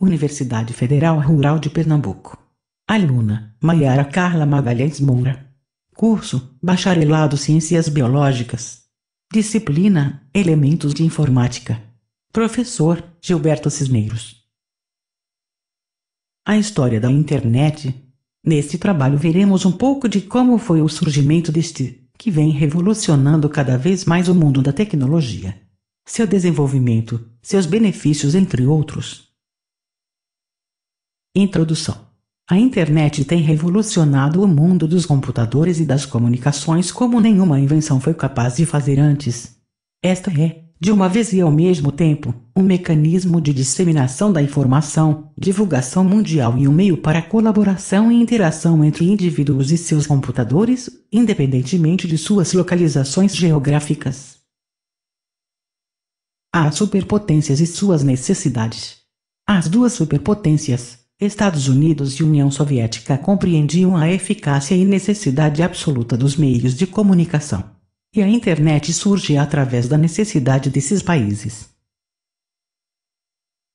Universidade Federal Rural de Pernambuco. Aluna, Maiara Carla Magalhães Moura. Curso, Bacharelado Ciências Biológicas. Disciplina, Elementos de Informática. Professor, Gilberto Cisneiros. A história da internet. Neste trabalho veremos um pouco de como foi o surgimento deste, que vem revolucionando cada vez mais o mundo da tecnologia. Seu desenvolvimento, seus benefícios, entre outros. Introdução A internet tem revolucionado o mundo dos computadores e das comunicações como nenhuma invenção foi capaz de fazer antes. Esta é, de uma vez e ao mesmo tempo, um mecanismo de disseminação da informação, divulgação mundial e um meio para colaboração e interação entre indivíduos e seus computadores, independentemente de suas localizações geográficas. As superpotências e suas necessidades. As duas superpotências, Estados Unidos e União Soviética compreendiam a eficácia e necessidade absoluta dos meios de comunicação. E a internet surge através da necessidade desses países.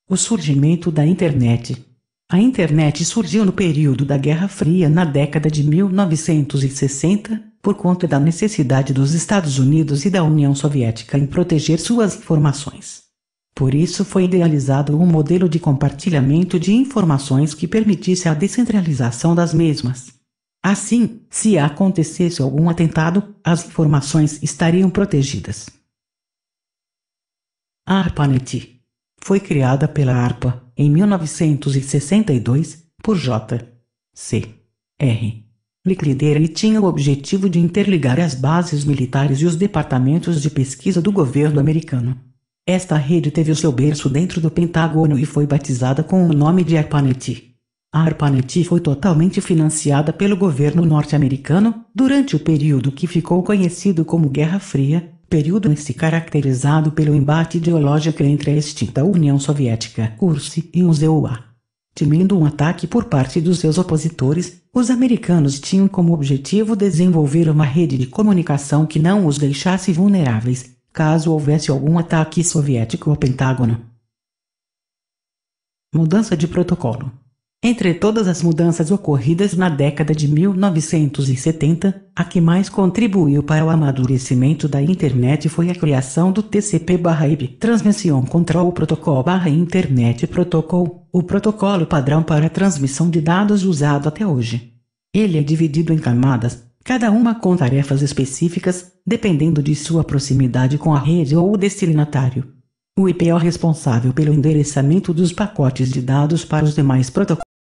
O surgimento da internet. A internet surgiu no período da Guerra Fria, na década de 1960, por conta da necessidade dos Estados Unidos e da União Soviética em proteger suas informações. Por isso foi idealizado um modelo de compartilhamento de informações que permitisse a descentralização das mesmas. Assim, se acontecesse algum atentado, as informações estariam protegidas. A ARPANET foi criada pela ARPA em 1962 por J. C. R. Liquideira e tinha o objetivo de interligar as bases militares e os departamentos de pesquisa do governo americano. Esta rede teve o seu berço dentro do Pentágono e foi batizada com o nome de ARPANET. A ARPANET foi totalmente financiada pelo governo norte-americano, durante o período que ficou conhecido como Guerra Fria, período em si caracterizado pelo embate ideológico entre a extinta União Soviética, URSS, e o EUA. Temendo um ataque por parte dos seus opositores, os americanos tinham como objetivo desenvolver uma rede de comunicação que não os deixasse vulneráveis, caso houvesse algum ataque soviético ao Pentágono. Mudança de protocolo. Entre todas as mudanças ocorridas na década de 1970, a que mais contribuiu para o amadurecimento da internet foi a criação do TCP/IP Transmission Control Protocol/Internet Protocol, o protocolo padrão para a transmissão de dados usado até hoje. Ele é dividido em camadas, cada uma com tarefas específicas, dependendo de sua proximidade com a rede ou o destinatário. O IP é responsável pelo endereçamento dos pacotes de dados para os demais protocolos.